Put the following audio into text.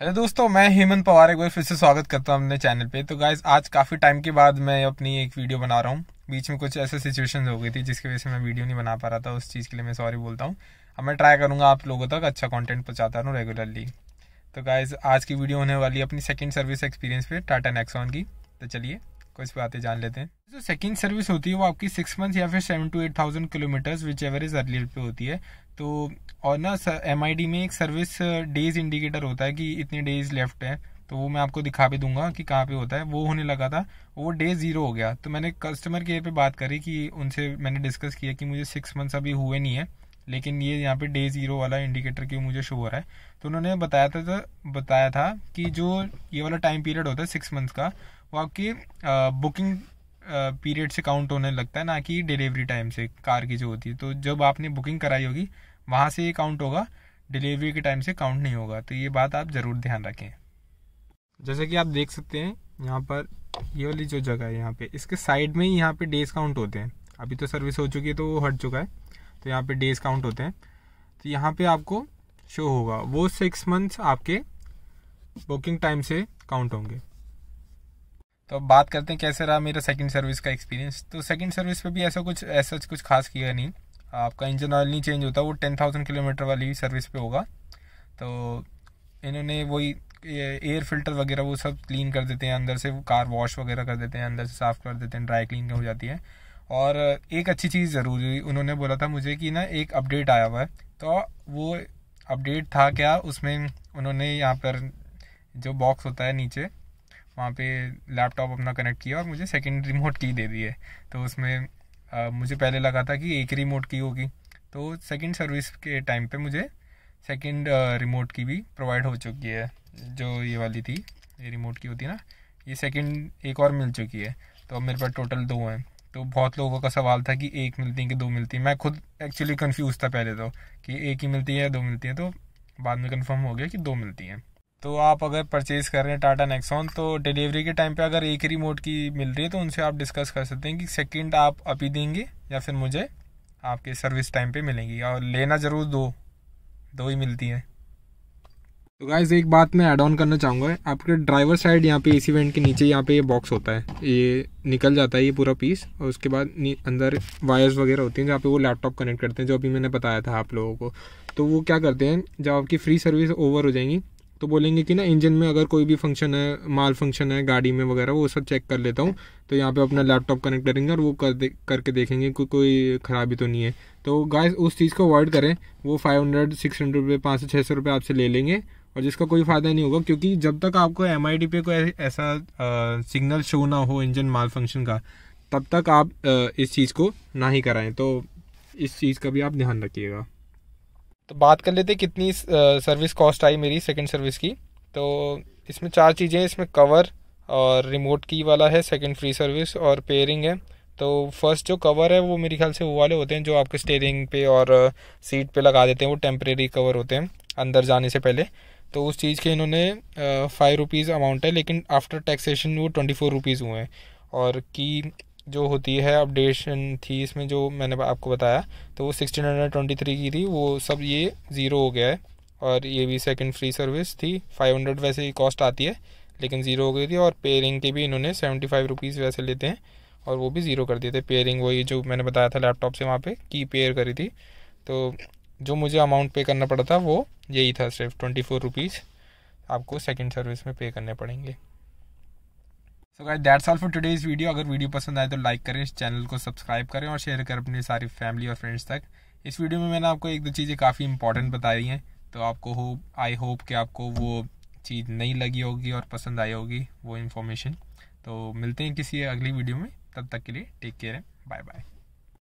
hello दोस्तों मैं हेमंत पवार एक बार फिर से स्वागत करता हूँ अपने चैनल पे तो गाइज आज काफ़ी टाइम के बाद मैं अपनी एक वीडियो बना रहा हूँ बीच में कुछ ऐसे सिचुएशन हो गई थी जिसकी वजह से मैं वीडियो नहीं बना पा रहा था उस चीज़ के लिए मैं सॉरी बोलता हूँ अब मैं ट्राई करूंगा आप लोगों तक अच्छा कॉन्टेंट पहुँचाता रहूँ रेगुलरली तो गाइज आज की वीडियो होने वाली है अपनी सेकेंड सर्विस एक्सपीरियंस पे टाटा नेक्सॉन की तो चलिए आपको इस पर आते जान लेते हैं जो सेकंड सर्विस होती है वो आपकी सिक्स मंथ या फिर seven to eight thousand kilometres which ever is early पे होती है तो और ना एम में एक सर्विस डेज इंडिकेटर होता है कि इतने डेज लेफ्ट है तो वो मैं आपको दिखा भी दूंगा कि कहाँ पे होता है वो होने लगा था वो डे ज़ीरो हो गया तो मैंने कस्टमर केयर पे बात करी कि उनसे मैंने डिस्कस किया कि मुझे सिक्स मंथ्स अभी हुए नहीं है लेकिन ये यहाँ पे डे ज़ीरो वाला इंडिकेटर क्यों मुझे शो हो रहा है तो उन्होंने बताया था, था बताया था कि जो ये वाला टाइम पीरियड होता है सिक्स मंथ्स का वो आपकी बुकिंग पीरियड से काउंट होने लगता है ना कि डिलीवरी टाइम से कार की जो होती है तो जब आपने बुकिंग कराई होगी वहाँ से ये काउंट होगा डिलीवरी के टाइम से काउंट नहीं होगा तो ये बात आप ज़रूर ध्यान रखें जैसे कि आप देख सकते हैं यहाँ पर ये वाली जो जगह है यहाँ पे इसके साइड में ही यहाँ पे डेज काउंट होते हैं अभी तो सर्विस हो चुकी है तो वो हट चुका है तो यहाँ पे डेज काउंट होते हैं तो यहाँ पे आपको शो होगा वो सिक्स मंथ्स आपके बुकिंग टाइम से काउंट होंगे तो अब बात करते हैं कैसे रहा मेरा सेकंड सर्विस का एक्सपीरियंस तो सेकंड सर्विस पे भी ऐसा कुछ ऐसा कुछ खास किया नहीं आपका इंजन ऑयल नहीं चेंज होता वो टेन थाउजेंड किलोमीटर वाली सर्विस पे होगा तो इन्होंने वही एयर फिल्टर वगैरह वो सब क्लीन कर देते हैं अंदर से कार वॉश वगैरह कर देते हैं अंदर से साफ़ कर देते हैं ड्राई क्लीन हो जाती है और एक अच्छी चीज़ ज़रूर हुई उन्होंने बोला था मुझे कि ना एक अपडेट आया हुआ है तो वो अपडेट था क्या उसमें उन्होंने यहाँ पर जो बॉक्स होता है नीचे वहाँ पे लैपटॉप अपना कनेक्ट किया और मुझे सेकंड रिमोट की दे दी है तो उसमें आ, मुझे पहले लगा था कि एक रिमोट की होगी तो सेकंड सर्विस के टाइम पे मुझे सेकंड रिमोट की भी प्रोवाइड हो चुकी है जो ये वाली थी ये रिमोट की होती है ना ये सेकंड एक और मिल चुकी है तो अब मेरे पास टोटल दो हैं तो बहुत लोगों का सवाल था कि एक मिलती है कि दो मिलती है मैं खुद एक्चुअली कंफ्यूज था पहले तो कि एक ही मिलती है दो मिलती है तो बाद में कंफर्म हो गया कि दो मिलती हैं तो आप अगर परचेज़ कर रहे हैं टाटा नेक्सॉन तो डिलीवरी के टाइम पे अगर एक ही रिमोट की मिल रही है तो उनसे आप डिस्कस कर सकते हैं कि सेकंड आप अभी देंगे या फिर मुझे आपके सर्विस टाइम पे मिलेंगी और लेना ज़रूर दो दो ही मिलती है तो गाइज एक बात मैं ऐड ऑन करना चाहूँगा आपके ड्राइवर साइड यहाँ पे एसी वेंट के नीचे यहाँ पे ये बॉक्स होता है ये निकल जाता है ये पूरा पीस और उसके बाद अंदर वायर्स वगैरह होती हैं जहाँ पे वो लैपटॉप कनेक्ट करते हैं जो अभी मैंने बताया था आप लोगों को तो वो क्या करते हैं जब आपकी फ्री सर्विस ओवर हो जाएंगी तो बोलेंगे कि ना इंजन में अगर कोई भी फंक्शन है माल फंक्शन है गाड़ी में वगैरह वो सब चेक कर लेता हूँ तो यहाँ पे अपना लैपटॉप कनेक्ट करेंगे और वो कर दे करके देखेंगे कोई कोई ख़राबी तो नहीं है तो गाय उस चीज़ को अवॉइड करें वो फाइव हंड्रेड सिक्स हंड्रेड रुपये पाँच सौ छः सौ रुपये आपसे ले लेंगे और जिसका कोई फ़ायदा नहीं होगा क्योंकि जब तक आपको एम आई डी पे कोई ऐसा सिग्नल शो ना हो इंजन माल फंक्शन का तब तक आप आ, इस चीज़ को ना ही कराएं तो इस चीज़ का भी आप ध्यान रखिएगा तो बात कर लेते कितनी सर्विस कॉस्ट आई मेरी सेकेंड सर्विस की तो इसमें चार चीज़ें इसमें कवर और रिमोट की वाला है सेकेंड फ्री सर्विस और पेयरिंग है तो फर्स्ट जो कवर है वो मेरे ख्याल से वो वाले होते हैं जो आपके स्टेयरिंग पे और सीट पे लगा देते हैं वो टेम्परेरी कवर होते हैं अंदर जाने से पहले तो उस चीज़ के इन्होंने फाइव रुपीज़ अमाउंट है लेकिन आफ्टर टैक्सेशन वो ट्वेंटी फोर रुपीज़ हुए हैं और की जो होती है अपडेशन थी इसमें जो मैंने आपको बताया तो वो सिक्सटीन हंड्रेड ट्वेंटी थ्री की थी वो सब ये ज़ीरो हो गया है और ये भी सेकंड फ्री सर्विस थी फाइव हंड्रेड वैसे ही कॉस्ट आती है लेकिन ज़ीरो हो गई थी और पेयरिंग के भी इन्होंने सेवेंटी फाइव रुपीज़ वैसे लेते हैं और वो भी ज़ीरो कर दिए थे पेयरिंग वही जो मैंने बताया था लैपटॉप से वहाँ पर की पेयर करी थी तो जो मुझे अमाउंट पे करना पड़ा था वो यही था सिर्फ ट्वेंटी फोर रुपीज़ आपको सेकेंड सर्विस में पे करने पड़ेंगे so guys that's all for today's video अगर वीडियो पसंद आए तो लाइक करें इस चैनल को सब्सक्राइब करें और शेयर करें अपनी सारी फैमिली और फ्रेंड्स तक इस वीडियो में मैंने आपको एक दो चीज़ें काफ़ी इंपॉर्टेंट बताई हैं तो आपको होप आई होप कि आपको वो चीज़ नहीं लगी होगी और पसंद आई होगी वो इन्फॉर्मेशन तो मिलते हैं किसी अगली वीडियो में तब तक के लिए टेक केयर बाय बाय